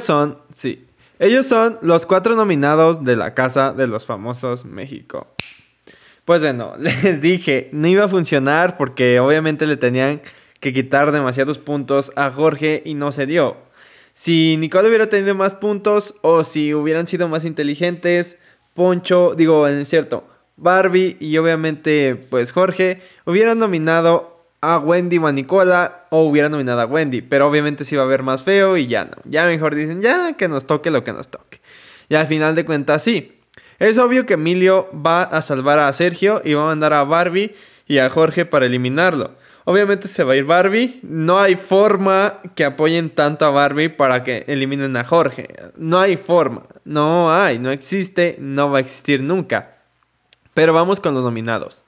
son, sí, ellos son los cuatro nominados de la Casa de los Famosos México. Pues bueno, les dije, no iba a funcionar porque obviamente le tenían que quitar demasiados puntos a Jorge y no se dio. Si Nicole hubiera tenido más puntos o si hubieran sido más inteligentes, Poncho, digo, en cierto, Barbie y obviamente pues Jorge hubieran nominado a Wendy Manicola o hubiera nominado a Wendy, pero obviamente se iba a ver más feo y ya no. Ya mejor dicen, ya que nos toque lo que nos toque. Y al final de cuentas, sí. Es obvio que Emilio va a salvar a Sergio y va a mandar a Barbie y a Jorge para eliminarlo. Obviamente se va a ir Barbie. No hay forma que apoyen tanto a Barbie para que eliminen a Jorge. No hay forma. No hay, no existe, no va a existir nunca. Pero vamos con los nominados.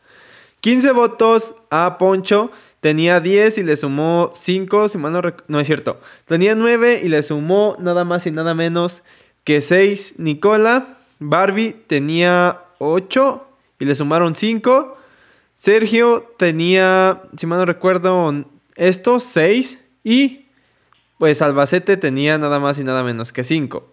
15 votos a Poncho. Tenía 10 y le sumó 5, si mal no No es cierto. Tenía 9 y le sumó nada más y nada menos que 6 Nicola. Barbie tenía 8 y le sumaron 5. Sergio tenía, si mal no recuerdo, estos 6 y pues Albacete tenía nada más y nada menos que 5.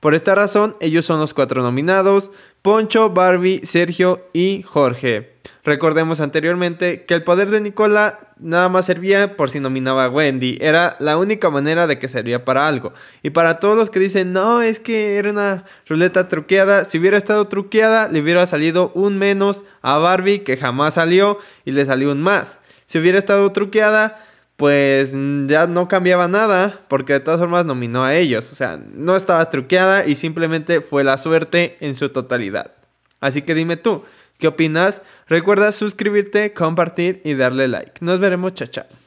Por esta razón, ellos son los cuatro nominados, Poncho, Barbie, Sergio y Jorge. Recordemos anteriormente que el poder de Nicola nada más servía por si nominaba a Wendy, era la única manera de que servía para algo. Y para todos los que dicen, no, es que era una ruleta truqueada, si hubiera estado truqueada le hubiera salido un menos a Barbie que jamás salió y le salió un más. Si hubiera estado truqueada, pues mm, ya no cambiaba nada porque de todas formas nominó a ellos. O sea, no estaba truqueada y simplemente fue la suerte en su totalidad. Así que dime tú, ¿Qué opinas? Recuerda suscribirte, compartir y darle like. Nos veremos, chao, chao.